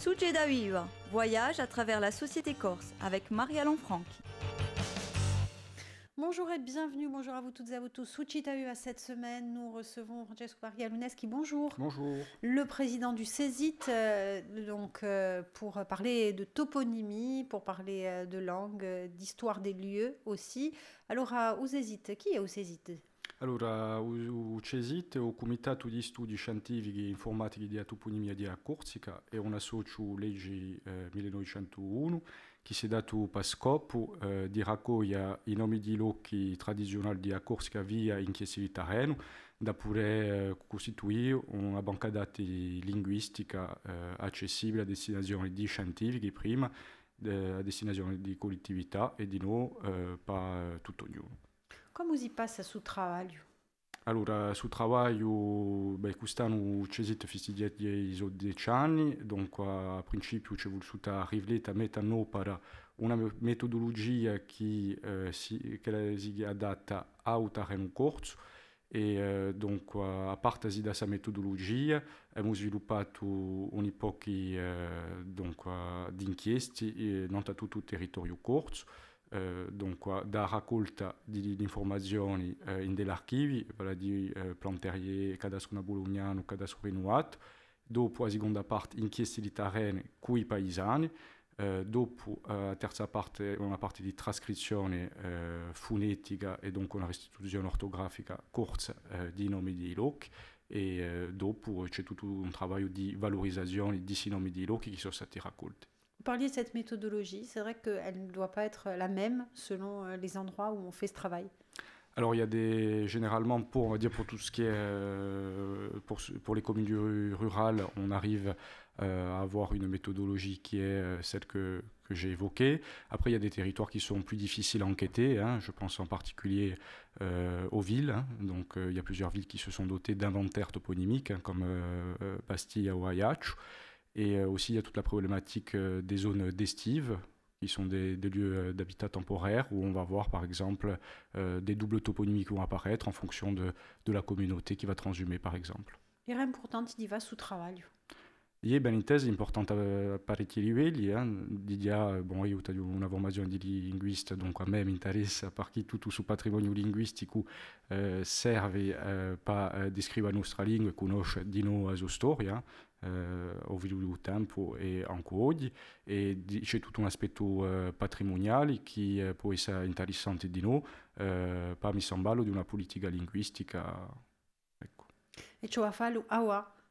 Sujeda Viva, voyage à travers la société corse avec Marie-Alain Franck. Bonjour et bienvenue, bonjour à vous toutes et à vous tous. Suchita à cette semaine, nous recevons Francesco Luneski, bonjour. Bonjour. Le président du CESIT, euh, donc, euh, pour parler de toponymie, pour parler euh, de langue, d'histoire des lieux aussi. Alors, au qui est au Allora, ho è un Comitato di Studi Scientifici e Informatici di Toponimia di Corsica e un associo legge eh, 1901 che si è dato per scopo eh, di raccogliere i nomi di locchi tradizionali di Corsica via in di terreno da poter eh, costituire una banca dati linguistica eh, accessibile a destinazioni di scientifici prima, eh, a destinazioni di collettività e di no per tutto ognuno. Comment vous y passez à ce travail Alors, ce travail, ben, quest'anno ce site des di ISO 10 ans. donc a nous avons voulu arriver à mettre en par une méthodologie qui euh, si che la adatta un et eh, donc à part de cette méthodologie, nous avons développé une époque eh, d'inquiétude eh, dans tout le territoire court. Eh, dunque, da raccolta di, di informazioni eh, in degli archivi, vale a dire eh, Planterier, Cadascuna Bolognano, Cadascuna Inuat, dopo la seconda parte inchieste di terreni cui paesani, eh, dopo la eh, terza parte una parte di trascrizione eh, fonetica e dunque una restituzione ortografica corsa di nomi dei loc e dopo c'è tutto un lavoro di valorizzazione di questi nomi di loc che sono stati raccolti. Vous parliez de cette méthodologie, c'est vrai qu'elle ne doit pas être la même selon euh, les endroits où on fait ce travail. Alors il y a des généralement pour dire pour tout ce qui est euh, pour, les communes rurales, on arrive euh, à avoir une méthodologie qui est celle que, j'ai évoquée. Après il y a des territoires qui sont plus difficiles à enquêter. Hein. je pense en particulier aux villes. Hein. donc il y a plusieurs villes qui se sont dotées d'inventaires toponymiques hein, comme Bastille ou Ayach. Et euh, aussi, il y a toute la problématique euh, des zones d'estive, qui sont des, lieux euh, d'habitat temporaire, où on va voir par exemple des doubles toponymies qui vont apparaître en fonction de, la communauté qui va transhumer par exemple. Et pourtant, il y va sous travail. Euh, il y hein. euh, a une thèse importante à io ho una formazione di linguista, dunque a me mi interessa perché tutto il patrimonio linguistico eh, serve eh, per descrivere la nostra lingua e conosce di noi connaître nos storia, au fil du temps tempo e aujourd'hui. Il y a tout un aspect euh, patrimonial qui peut être intéressant di nous, eh, per mi sembra politique una politica linguistica. Ecco. E ciò AWA.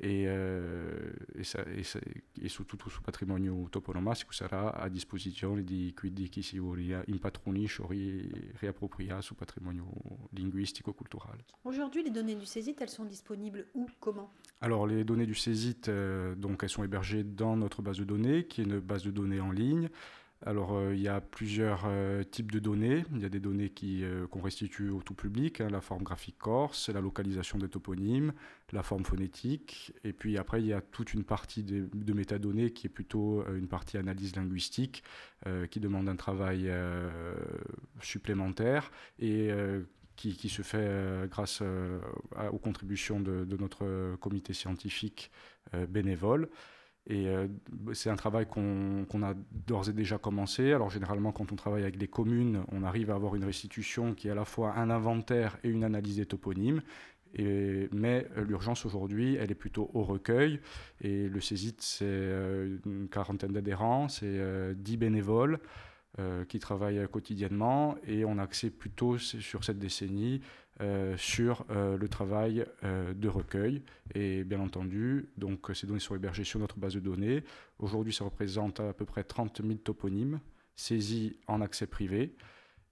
Et surtout euh, ça patrimoine tutto il sera à disposition sarà a qui di, di qui si vuole s'y linguistico culturel. Aujourd'hui, les données du CESIT, elles sont disponibles où, comment Alors, les données du CESIT, euh, donc, elles sont hébergées dans notre base de données, qui est une base de données en ligne. Alors, euh, il y a plusieurs euh, types de données. Il y a des données euh, qu'on restitue au tout public, hein, la forme graphique corse, la localisation des toponymes, la forme phonétique. Et puis après, il y a toute une partie de, métadonnées qui est plutôt une partie analyse linguistique, qui demande un travail supplémentaire et qui, se fait grâce aux contributions de, notre comité scientifique bénévole. Et euh, c'est un travail qu'on a d'ores et déjà commencé. Alors généralement, quand on travaille avec des communes, on arrive à avoir une restitution qui est à la fois un inventaire et une analyse des toponymes. mais euh, l'urgence aujourd'hui, elle est plutôt au recueil. Et le CESIT, c'est euh, une quarantaine d'adhérents, c'est 10 bénévoles qui travaillent quotidiennement. Et on a plutôt sur cette décennie euh, sur euh, le travail euh, de recueil. Et bien entendu, donc, ces données sont hébergées sur notre base de données. Aujourd'hui, ça représente à peu près 30 000 toponymes saisis en accès privé.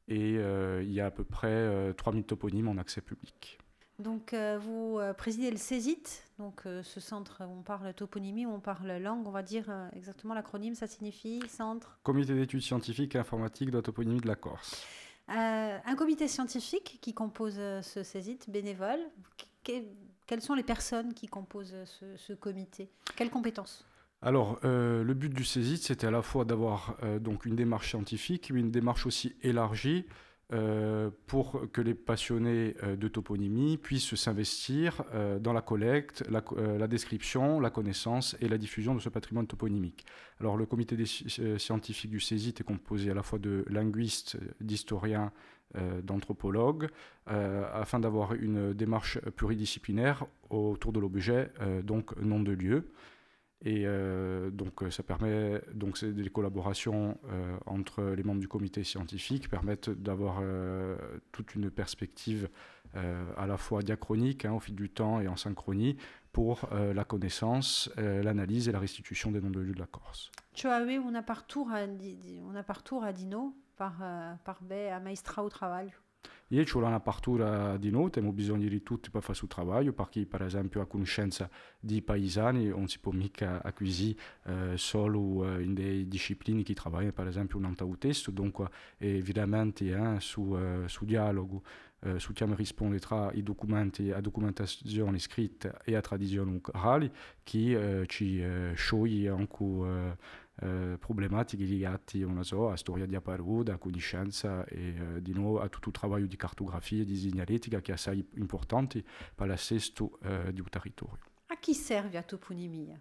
Et il y a à peu près 3 000 toponymes en accès public. Donc, vous présidez le CESIT, donc ce centre où on parle toponymie, où on parle langue, on va dire exactement l'acronyme, ça signifie Centre Comité d'études scientifiques et informatiques de la toponymie de la Corse. Euh, un comité scientifique qui compose euh, ce CESIT bénévole. quelles sont les personnes qui composent euh, ce, comité Quelles compétences alors, le but du CESIT, c'était à la fois d'avoir donc une démarche scientifique, mais une démarche aussi élargie euh, pour que les passionnés euh, de toponymie puissent s'investir euh, dans la collecte, la, description, la connaissance et la diffusion de ce patrimoine toponymique. Alors le comité des scientifiques du CESIT est composé à la fois de linguistes, d'historiens, d'anthropologues, afin d'avoir une démarche pluridisciplinaire autour de l'objet, donc nom de lieu. Et euh, donc, euh, ça permet, donc, des collaborations euh, entre les membres du comité scientifique permettent d'avoir toute une perspective à la fois diachronique, hein, au fil du temps et en synchronie, pour la connaissance, l'analyse et la restitution des noms de lieux de la Corse. Tu as on a partout à, on a partout à Dino, par, par à Maestra au Travail Io ho una partura di notte, abbiamo bisogno di tutti per fare il suo lavoro, perché per esempio a conoscenza di paesani non si può mica acquisire eh, solo eh, in delle discipline che lavorano per esempio un antautesto, donc evidentemente eh, su, eh, su dialogo eh, su chiama risponde tra i documenti a documentazione scritta e a tradizione orale che eh, ci eh, scioglie anche eh, problématiques eh, problematiche à so, a storia di Aparuda, a conoscenza e à eh, di nuovo a tutto il lavoro di cartografia e di segnaletica che è assai importante per l'assesto qui sert la territorio. A chi serve a toponimia?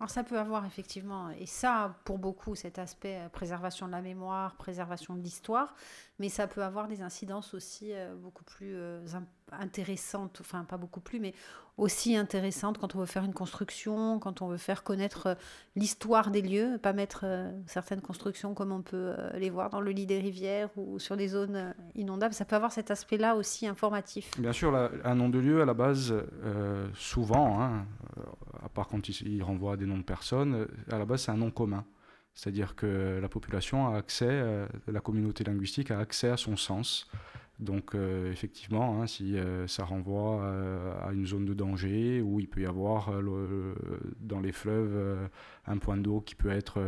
Alors ça peut avoir effectivement, et ça pour beaucoup, cet aspect euh, préservation de la mémoire, préservation de l'histoire, mais ça peut avoir des incidences aussi euh, beaucoup plus euh, intéressantes, enfin pas beaucoup plus, mais aussi intéressantes quand on veut faire une construction, quand on veut faire connaître euh, l'histoire des lieux, pas mettre certaines constructions comme on peut les voir dans le lit des rivières ou sur des zones inondables. Ça peut avoir cet aspect-là aussi informatif. Bien sûr, un nom de lieu à la base, souvent, hein, à part quand il, il renvoie à des noms de personnes, à la base c'est un nom commun. C'est-à-dire que la population a accès, euh, la communauté linguistique a accès à son sens, donc euh, effectivement, hein, si euh, ça renvoie euh, à une zone de danger où il peut y avoir dans les fleuves un point d'eau qui peut être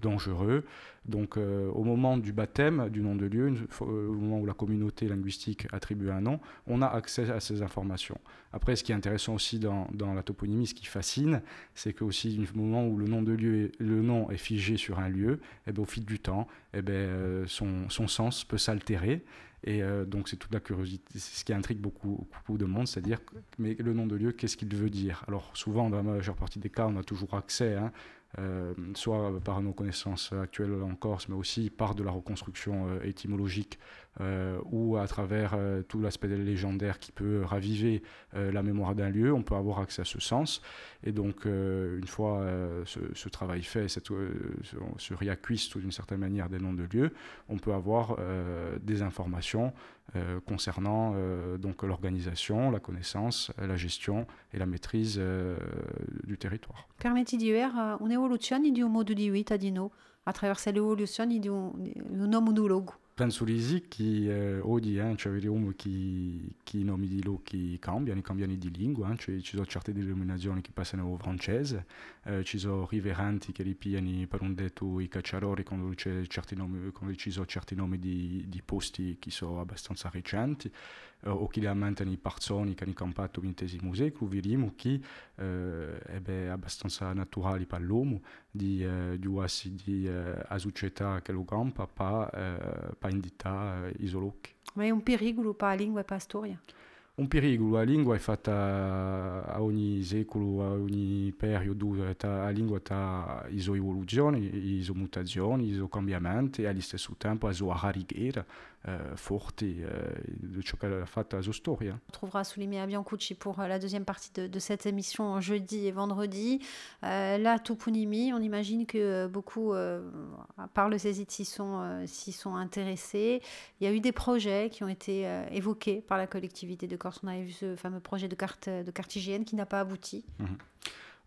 dangereux. Donc au moment du baptême du nom de lieu, au moment où la communauté linguistique attribue un nom, on a accès à ces informations. Après, ce qui est intéressant aussi dans, la toponymie, ce qui fascine, c'est que aussi du moment où le nom de lieu, est, le nom est figé sur un lieu, eh ben, au fil du temps, eh ben, son sens peut s'altérer. Et euh, donc c'est toute la curiosité, c'est ce qui intrigue beaucoup, beaucoup de monde, c'est-à-dire mais le nom de lieu, qu'est-ce qu'il veut dire Alors souvent, dans la majeure partie des cas, on a toujours accès, hein, euh, soit par nos connaissances actuelles en Corse, mais aussi par de la reconstruction euh, étymologique euh, ou à travers euh, tout l'aspect légendaire qui peut raviver euh, la mémoire d'un lieu, on peut avoir accès à ce sens. Et donc, une fois ce, travail fait, cette, ce réacquiste d'une certaine manière des noms de lieux, on peut avoir des informations concernant donc l'organisation, la connaissance, la gestion et la maîtrise du territoire. Permetti on dire, un'evoluzione modo di vita Dino, à travers cette évolution, penso Risi che eh, oggi eh, cioè, vediamo che i nomi di Luchi cambiano, cambiano di lingua, eh, cioè, ci sono certe denominazioni che passano al francese, eh, ci sono riveranti che ripiano per un detto i cacciatori quando, c'è certi nomi, quando ci sono certi nomi di, di posti che sono abbastanza recenti. Eh, o li okila menteni parzoni che hanno campato vintesi musecolo, vediamo che eh, è abbastanza naturale per l'uomo di, eh, di essere di, eh, a società che lo campa per, eh, per indicare eh, i solocchi. Ma è un pericolo per la lingua e per la storia? un pericolo, la lingua è fatta a ogni secolo, a ogni periodo, la lingua ha le sue evoluzioni, le sue mutazioni, i suoi cambiamenti e allo stesso tempo la sua rarighiera, Euh, forte et euh, de la Zostoria. Hein. On trouvera Soulimia Biancucci pour euh, la deuxième partie de, cette émission jeudi et vendredi. là, Toponymie, on imagine que beaucoup, par le saisit, s'y sont, intéressés. Il y a eu des projets qui ont été évoqués par la collectivité de Corse. On avait vu ce fameux projet de carte, de qui n'a pas abouti. Mhm.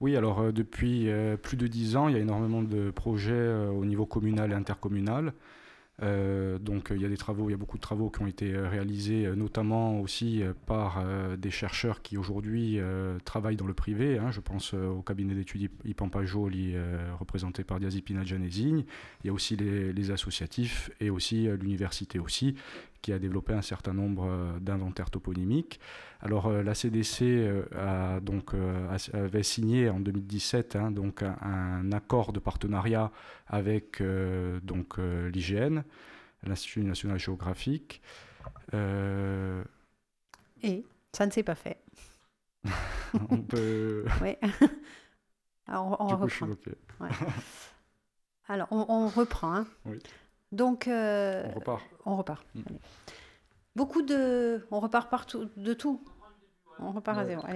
Oui, alors depuis plus de dix ans, il y a énormément de projets au niveau communal et intercommunal. Euh, donc il y a des travaux, il y a beaucoup de travaux qui ont été euh, réalisés, euh, notamment aussi par des chercheurs qui aujourd'hui travaillent dans le privé. Hein. je pense au cabinet d'études Ipampajoli représenté par Diazipina Janesigne. Il y a aussi les, les associatifs et aussi l'université aussi qui a développé un certain nombre euh, d'inventaires toponymiques. Alors euh, la CDC euh, a donc, avait signé en 2017 hein, donc un, accord de partenariat avec donc l'IGN, l'Institut national géographique. Et ça ne s'est pas fait. on peut. Oui. Alors on, reprend. Alors on, reprend. Hein. Oui. Donc, euh, on repart. On repart. Hmm. Beaucoup de. On repart partout, de tout. On repart à zéro.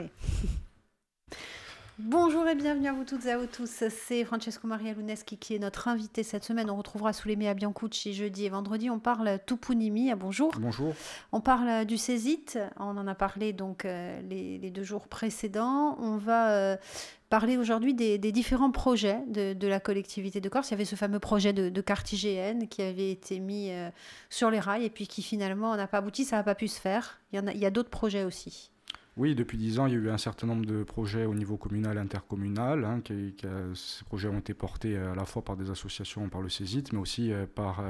Bonjour et bienvenue à vous toutes et à vous tous. C'est Francesco Maria Luneschi qui est notre invité cette semaine. On retrouvera sous les à Biancucci jeudi et vendredi. On parle Tupunimi. Ah, bonjour. Bonjour. On parle du Césite. On en a parlé donc euh, les, deux jours précédents. On va euh, parler aujourd'hui des, différents projets de, la collectivité de Corse. Il y avait ce fameux projet de, de carte qui avait été mis euh, sur les rails et puis qui finalement n'a pas abouti, ça n'a pas pu se faire. Il y, a, d'autres projets aussi. Oui, depuis dix ans, il y a eu un certain nombre de projets au niveau communal, intercommunal. Hein, qui, euh, ces projets ont été portés euh, à la fois par des associations, par le CESIT, mais aussi par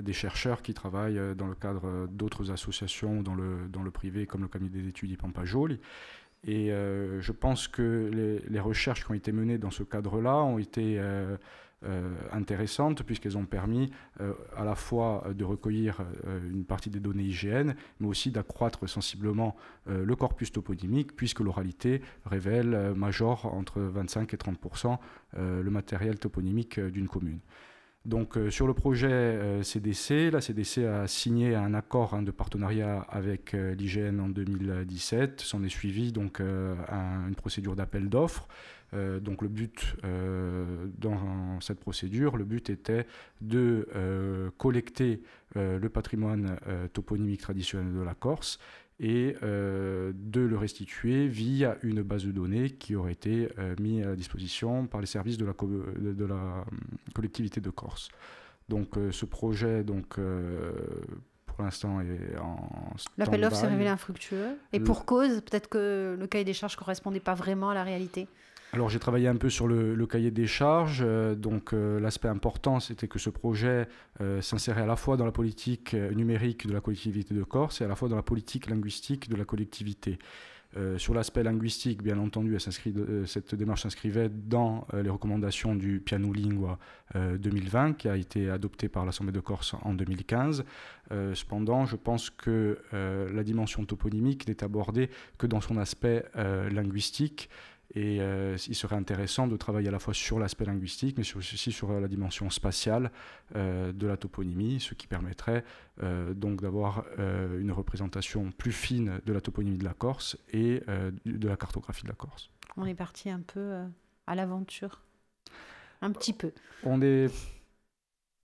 des chercheurs qui travaillent dans le cadre d'autres associations dans le, dans le privé, comme le comité d'études Pampa Pampajoli. Et euh, je pense que les, recherches qui ont été menées dans ce cadre-là ont été euh, euh, intéressantes puisqu'elles ont permis à la fois de recueillir une partie des données IGN, mais aussi d'accroître sensiblement le corpus toponymique puisque l'oralité révèle major entre 25 et 30 le matériel toponymique d'une commune. Donc euh, sur le projet CDC, euh, la CDC a signé un accord hein, de partenariat avec euh, l'IGN en 2017. S'en est suivi donc une procédure d'appel d'offres. donc le but dans cette procédure, le but était de collecter le patrimoine toponymique traditionnel de la Corse et euh, de le restituer via une base de données qui aurait été euh, mise à disposition par les services de la, de euh, collectivité de Corse. Donc ce projet, donc, pour l'instant, est en L'appel d'offres s'est révélé infructueux. Et pour cause, peut-être que le cahier des charges ne correspondait pas vraiment à la réalité. Alors j'ai travaillé un peu sur le, cahier des charges. Euh, donc euh, l'aspect important, c'était que ce projet euh, s'insérait à la fois dans la politique numérique de la collectivité de Corse et à la fois dans la politique linguistique de la collectivité. sur l'aspect linguistique, bien entendu, cette démarche s'inscrivait dans les recommandations du Piano Lingua 2020, qui a été adopté par l'Assemblée de Corse en 2015. cependant, je pense que la dimension toponymique n'est abordée que dans son aspect linguistique. Et euh, il serait intéressant de travailler à la fois sur l'aspect linguistique, mais aussi sur euh, la dimension spatiale euh, de la toponymie, ce qui permettrait donc d'avoir une représentation plus fine de la toponymie de la Corse et de la cartographie de la Corse. On est parti un peu à l'aventure. Un bah, petit peu. On est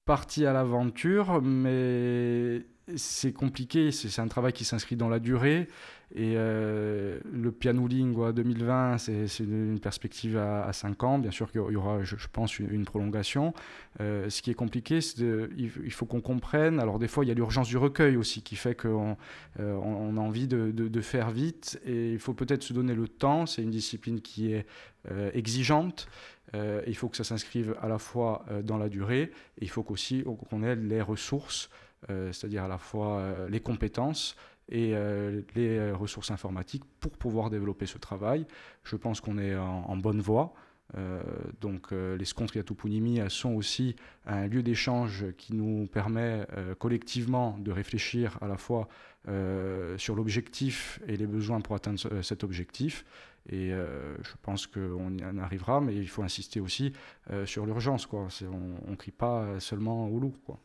parti à l'aventure, mais c'est compliqué, c'est un travail qui s'inscrit dans la durée. Et euh, le piano lingua 2020, c'est une perspective à, 5 ans. Bien sûr qu'il y aura, je, pense, une, prolongation. Euh, ce qui est compliqué, c'est il faut qu'on comprenne. Alors des fois, il y a l'urgence du recueil aussi qui fait qu'on euh, a envie de, faire vite. Et il faut peut-être se donner le temps. C'est une discipline qui est exigeante. il faut que ça s'inscrive à la fois dans la durée et il faut qu'aussi qu'on ait les ressources, c'est-à-dire à la fois les compétences et euh, les euh, ressources informatiques pour pouvoir développer ce travail. Je pense qu'on est en, bonne voie. Euh, donc les scontres à Tupunimi sont aussi un lieu d'échange qui nous permet collectivement de réfléchir à la fois sur l'objectif et les besoins pour atteindre cet objectif. Et je pense qu'on y en arrivera, mais il faut insister aussi sur l'urgence. On ne crie pas seulement au loup. Quoi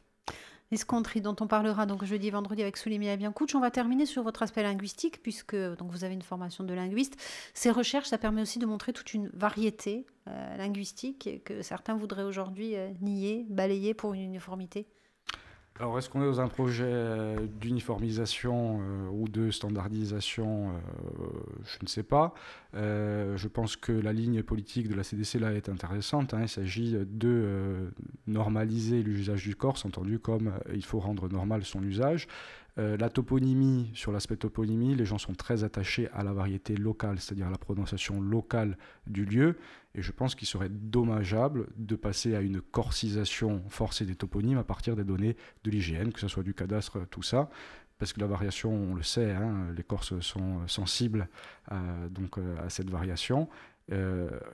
l'escompterie dont on parlera donc jeudi vendredi avec Soulimi Abiancoutch. On va terminer sur votre aspect linguistique, puisque donc, vous avez une formation de linguiste. Ces recherches, ça permet aussi de montrer toute une variété euh, linguistique que certains voudraient aujourd'hui euh, nier, balayer pour une uniformité. Alors, est-ce qu'on est dans un projet euh, d'uniformisation euh, ou de standardisation euh, Je ne sais pas. je pense que la ligne politique de la CDC là est intéressante. Hein. Il s'agit de normaliser l'usage du corps, entendu comme il faut rendre normal son usage. Euh, la toponymie, sur l'aspect toponymie, les gens sont très attachés à la variété locale, c'est-à-dire la prononciation locale du lieu. Et je pense qu'il serait dommageable de passer à une corsisation forcée des toponymes à partir des données de l'IGN, que ce soit du cadastre, tout ça. Parce que la variation, on le sait, hein, les Corses sont sensibles à, euh, donc, euh, à cette variation.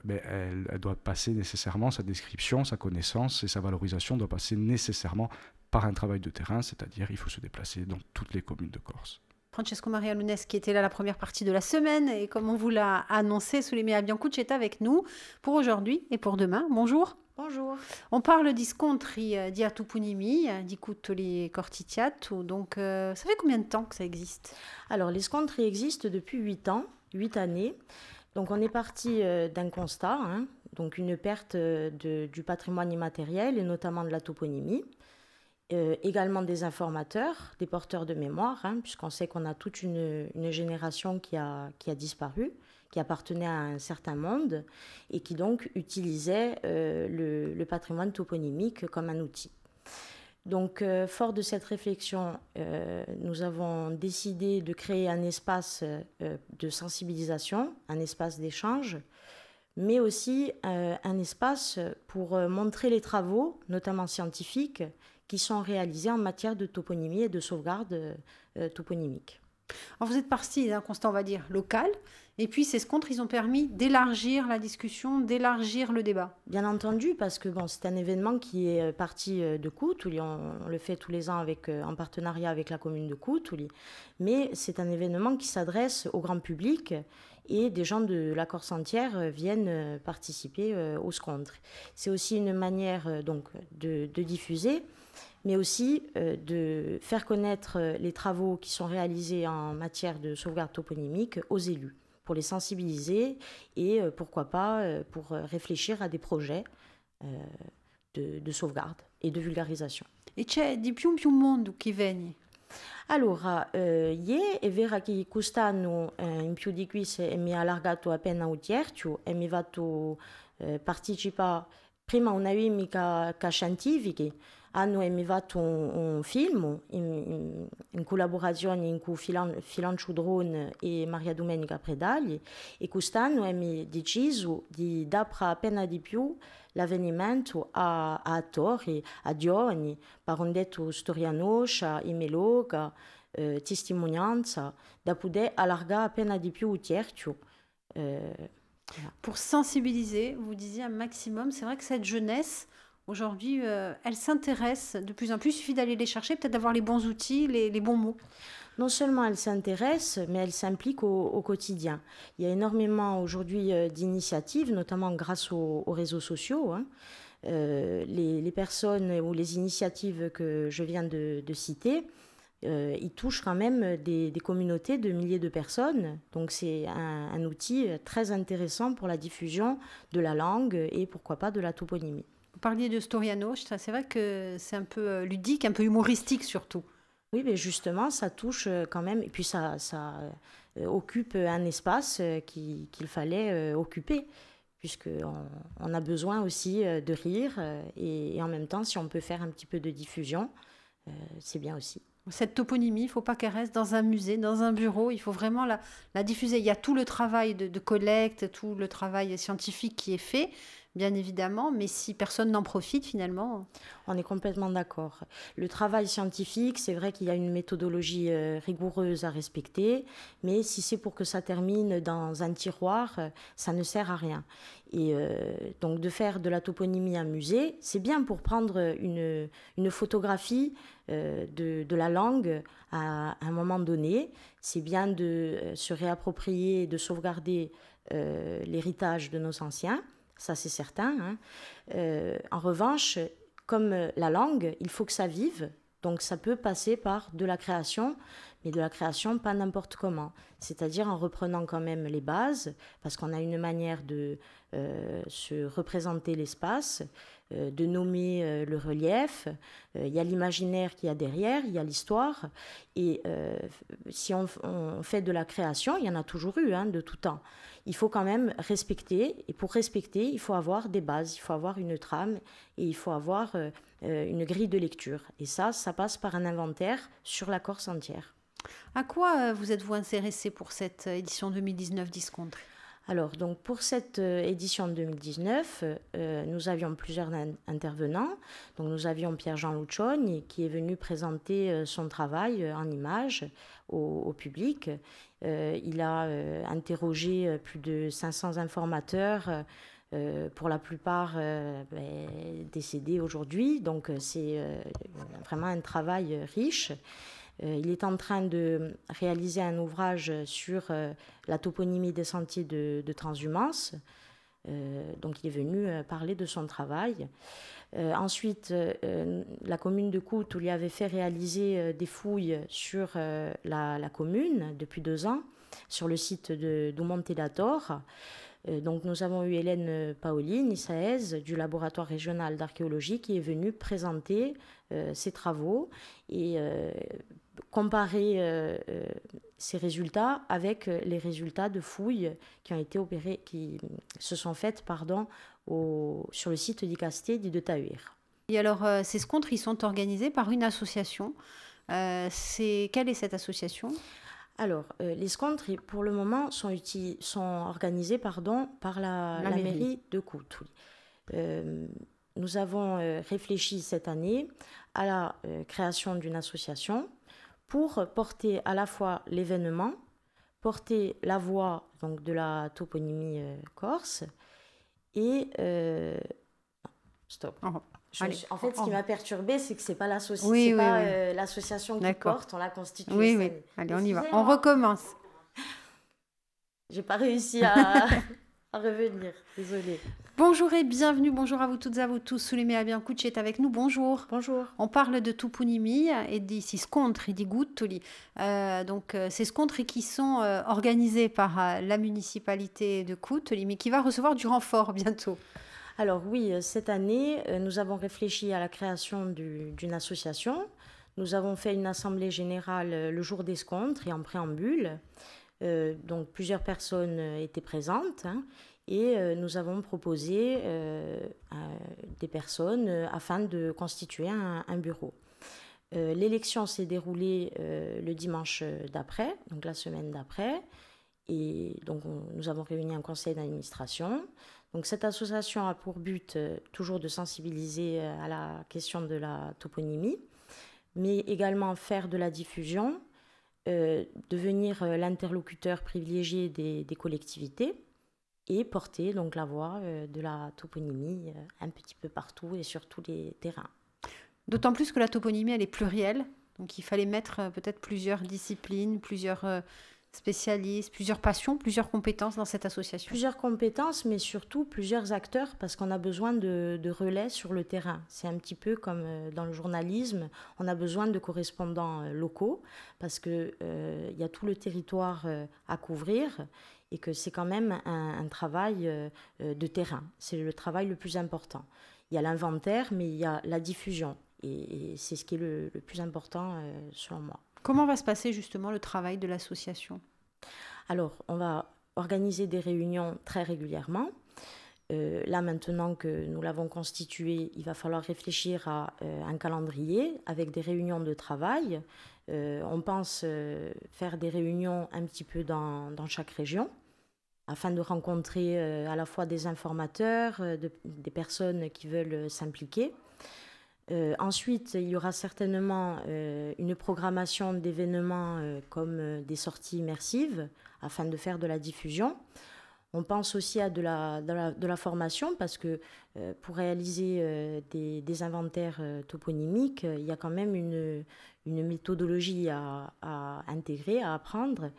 mais elle, elle, doit passer nécessairement sa description, sa connaissance et sa valorisation doit passer nécessairement par un travail de terrain, c'est-à-dire il faut se déplacer dans toutes les communes de Corse. Francesco Maria Lunes qui était là la première partie de la semaine et comme on vous l'a annoncé, Souleymane Biancucci est avec nous pour aujourd'hui et pour demain. Bonjour. Bonjour. On parle d'iscontri euh, di d'icoutoli euh, di Cortitiatu. Donc, euh, ça fait combien de temps que ça existe Alors, l'iscontri existe depuis huit ans, huit années. Donc, on est parti d'un constat, hein. donc une perte du patrimoine immatériel et notamment de la toponymie. Euh, également des informateurs, des porteurs de mémoire, hein, puisqu'on sait qu'on a toute une, génération qui a, qui a, disparu, qui appartenait à un certain monde et qui donc utilisait euh, le, patrimoine toponymique comme un outil. Donc, euh, fort de cette réflexion, nous avons décidé de créer un espace de sensibilisation, un espace d'échange, mais aussi un espace pour montrer les travaux, notamment scientifiques, qui sont réalisés en matière de toponymie et de sauvegarde euh, euh, toponymique. Alors vous êtes parti d'un hein, constat, on va dire, local, et puis ces contre ils ont permis d'élargir la discussion, d'élargir le débat. Bien entendu, parce que bon, c'est un événement qui est euh, parti de Coutouli, on, le fait tous les ans avec, en partenariat avec la commune de Coutouli, mais c'est un événement qui s'adresse au grand public et des gens de la Corse entière euh, viennent euh, participer euh, au scontre. C'est aussi une manière donc de, diffuser, mais aussi de faire connaître les travaux qui sont réalisés en matière de sauvegarde toponymique aux élus, pour les sensibiliser et pourquoi pas pour réfléchir à des projets de, sauvegarde et de vulgarisation. Et de di en plus monde qui qui Allora, eh, ie è vero che quest'anno eh, in più di qui se, mi ha allargato appena un terzo e mi ha fatto eh, partecipare prima a una mica scientifica, hanno emivato un, un film in, in, in collaborazione in cui Filan, e Maria Domenica Predagli e quest'anno abbiamo deciso di dare appena di più l'avvenimento a, a attori, a giovani, parondetto storia à imeloga, eh, testimonianza, da poter allargare appena di più il cerchio. Eh, Pour sensibiliser, vous disiez un maximum, c'est vrai que cette jeunesse, aujourd'hui, euh, elle s'intéresse de plus en plus. Il suffit d'aller les chercher, peut-être d'avoir les bons outils, les, les bons mots non seulement elle s'intéresse, mais elle s'implique au, quotidien. Il y a énormément aujourd'hui euh, d'initiatives, notamment grâce aux, réseaux sociaux. Hein. Euh, les, personnes ou les initiatives que je viens de, citer, euh, ils touchent quand même des, communautés de milliers de personnes. Donc c'est un, un outil très intéressant pour la diffusion de la langue et pourquoi pas de la toponymie. Vous parliez de Storiano, c'est vrai que c'est un peu ludique, un peu humoristique surtout. Oui, mais justement, ça touche euh, quand même, et puis ça, euh, occupe un espace euh, qu'il fallait occuper, puisqu'on on a besoin aussi de rire, et, en même temps, si on peut faire un petit peu de diffusion, c'est bien aussi. Cette toponymie, il ne faut pas qu'elle reste dans un musée, dans un bureau, il faut vraiment la, diffuser. Il y a tout le travail de, collecte, tout le travail scientifique qui est fait, bien évidemment, mais si personne n'en profite finalement. On est complètement d'accord. Le travail scientifique, c'est vrai qu'il y a une méthodologie euh, rigoureuse à respecter, mais si c'est pour que ça termine dans un tiroir, euh, ça ne sert à rien. Et euh, donc de faire de la toponymie un musée, c'est bien pour prendre une photographie euh, de, la langue à, un moment donné. C'est bien de euh, se réapproprier, de sauvegarder euh, l'héritage de nos anciens, ça c'est certain. Hein. en revanche, comme la langue, il faut que ça vive, donc ça peut passer par de la création mais de la création pas n'importe comment. C'est-à-dire en reprenant quand même les bases, parce qu'on a une manière de euh, se représenter l'espace, euh, de nommer euh, le relief. Il y a l'imaginaire qui y a derrière, il y a l'histoire. Et si on, fait de la création, il y en a toujours eu hein, de tout temps. Il faut quand même respecter, et pour respecter, il faut avoir des bases, il faut avoir une trame, et il faut avoir une grille de lecture. Et ça, ça passe par un inventaire sur la Corse entière. À quoi euh, vous êtes-vous intéressé pour cette euh, édition 2019 Discontre alors, donc pour cette euh, édition 2019, nous avions plusieurs intervenants. Donc, nous avions Pierre-Jean Luchogne qui est venu présenter son travail en images au, public. il a interrogé plus de 500 informateurs. pour la plupart ben, décédés aujourd'hui. Donc c'est vraiment un travail riche. Euh, il est en train de réaliser un ouvrage sur euh, la toponymie des sentiers de, transhumance. Euh, donc il est venu parler de son travail. ensuite, la commune de Coutes lui avait fait réaliser des fouilles sur la, commune depuis deux ans, sur le site de, dator. Euh, donc nous avons eu Hélène euh, Paoli, Isaez du laboratoire régional d'archéologie, qui est venue présenter euh, ses travaux et comparer ses résultats avec les résultats de fouilles qui ont été opérées, qui se sont faites pardon, sur le site d'Icasté et de Tahuir. Et alors, ces scontres, ils sont organisés par une association. quelle est cette association alors, euh, les scontres, pour le moment, sont, organisés pardon, par la, mairie. de Côte. Euh, nous avons euh, réfléchi cette année à la création d'une association pour porter à la fois l'événement, porter la voix donc, de la toponymie corse et... stop en fait, ce qui m'a perturbé, c'est que c'est pas l'association, pas euh, l'association qui porte, on l'a constituée. Oui, oui. Allez, on y va. On hein. recommence. J'ai pas réussi à, revenir. Désolée. Bonjour et bienvenue, bonjour à vous toutes et à vous tous. Eh bien Biancouchi est avec nous, bonjour. Bonjour. On parle de Tupunimi et des contre et des Guttoli. Euh, donc, euh, ces scontri qui sont euh, organisés par la municipalité de Koutoli, mais qui va recevoir du renfort bientôt. Alors oui, euh, cette année, euh, nous avons réfléchi à la création d'une association. Nous avons fait une assemblée générale euh, le jour des scontres et en préambule. donc plusieurs personnes étaient présentes hein, et nous avons proposé des personnes afin de constituer un, bureau. L'élection s'est déroulée le dimanche d'après, donc la semaine d'après. Et donc nous avons réuni un conseil d'administration. Donc cette association a pour but euh, toujours de sensibiliser euh, à la question de la toponymie, mais également faire de la diffusion, euh, devenir l'interlocuteur privilégié des, collectivités et porter donc la voix de la toponymie un petit peu partout et sur tous les terrains. D'autant plus que la toponymie elle est plurielle, donc il fallait mettre peut-être plusieurs disciplines, plusieurs spécialistes, plusieurs passions, plusieurs compétences dans cette association Plusieurs compétences, mais surtout plusieurs acteurs, parce qu'on a besoin de, relais sur le terrain. C'est un petit peu comme euh, dans le journalisme, on a besoin de correspondants euh, locaux, parce qu'il euh, il y a tout le territoire à couvrir et que c'est quand même un, travail de terrain. C'est le travail le plus important. Il y a l'inventaire, mais il y a la diffusion. Et, c'est ce qui est le, le plus important selon moi. Comment va se passer justement le travail de l'association Alors, on va organiser des réunions très régulièrement. Euh, là, maintenant que nous l'avons constitué, il va falloir réfléchir à euh, un calendrier avec des réunions de travail. Euh, on pense faire des réunions un petit peu dans, chaque région afin de rencontrer à la fois des informateurs, des personnes qui veulent s'impliquer. Euh, ensuite, il y aura certainement euh, une programmation d'événements euh, comme des sorties immersives afin de faire de la diffusion. On pense aussi à de la, de la, formation parce que pour réaliser des, inventaires toponymiques, il y a quand même une, méthodologie à, intégrer, à apprendre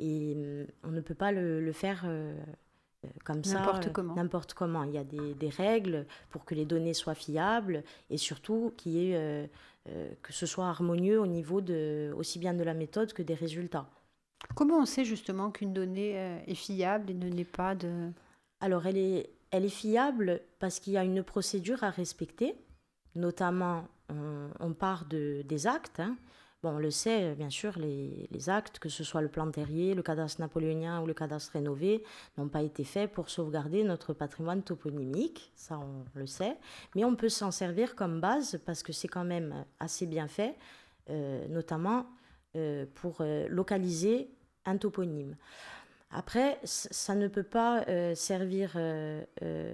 et hum, on ne peut pas le, le faire euh, comme ça. Euh, n'importe comment. Il y a des, règles pour que les données soient fiables et surtout euh, que ce soit harmonieux au niveau de, aussi bien de la méthode que des résultats. Comment on sait justement qu'une donnée est fiable et ne n'est pas de... Alors elle est, elle est fiable parce qu'il y a une procédure à respecter, notamment on, part de, des actes. Hein on le sait, euh, bien sûr, les, actes, que ce soit le plan terrier, le cadastre napoléonien ou le cadastre rénové, n'ont pas été faits pour sauvegarder notre patrimoine toponymique, ça on le sait, mais on peut s'en servir comme base parce que c'est quand même assez bien fait, euh, notamment euh, pour localiser un toponyme. Après, ça ne peut pas euh, servir euh, euh,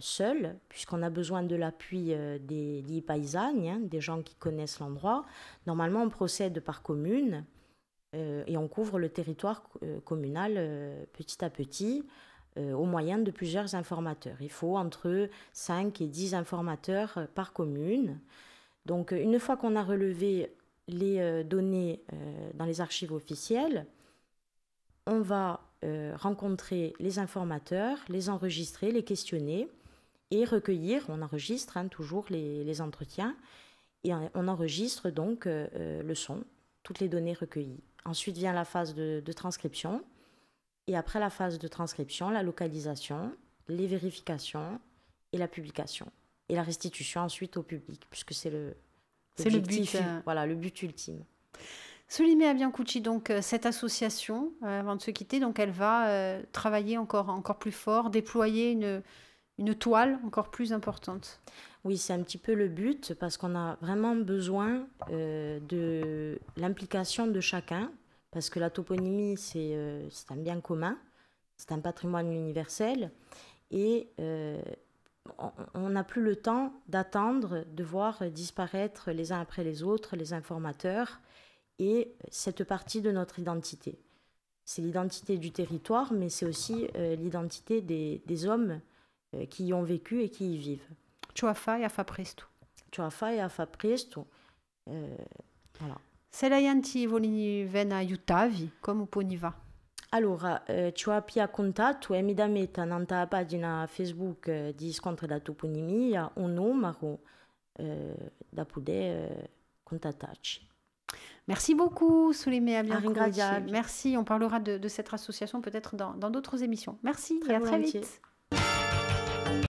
seul, puisqu'on a besoin de l'appui des, des paysannes, hein, des gens qui connaissent l'endroit. Normalement, on procède par commune et on couvre le territoire communal petit à petit au moyen de plusieurs informateurs. Il faut entre 5 et 10 informateurs par commune. Donc, une fois qu'on a relevé les données dans les archives officielles, on va euh, rencontrer les informateurs, les enregistrer, les questionner et recueillir, on enregistre hein, toujours les, entretiens, et on enregistre donc euh, euh, le son, toutes les données recueillies. Ensuite vient la phase de, transcription, et après la phase de transcription, la localisation, les vérifications et la publication. Et la restitution ensuite au public, puisque c'est le, le, but, Voilà, le but ultime. Solimé Abiancucci, donc euh, cette association, euh, avant de se quitter, donc elle va euh, travailler encore, encore plus fort, déployer une, une toile encore plus importante. Oui, c'est un petit peu le but parce qu'on a vraiment besoin de l'implication de chacun parce que la toponymie, c'est un bien commun, c'est un patrimoine universel et on n'a plus le temps d'attendre de voir disparaître les uns après les autres les informateurs et cette partie de notre identité. C'est l'identité du territoire, mais c'est aussi euh, l'identité des, des, hommes euh, qui y ont vécu et qui y vivent. Chuafa et Afa Presto. Chuafa et Afa Presto. Euh, voilà. yanti volini vena yutavi, comme au Poniva. Allora, eh, ci ho appia contatto e mi da metta nella pagina Facebook eh, di Scontri da Toponimia un numero eh, da poter eh, contattarci. Merci beaucoup, bien Merci. On parlera de, cette association peut-être dans d'autres émissions. Merci très et à très vite.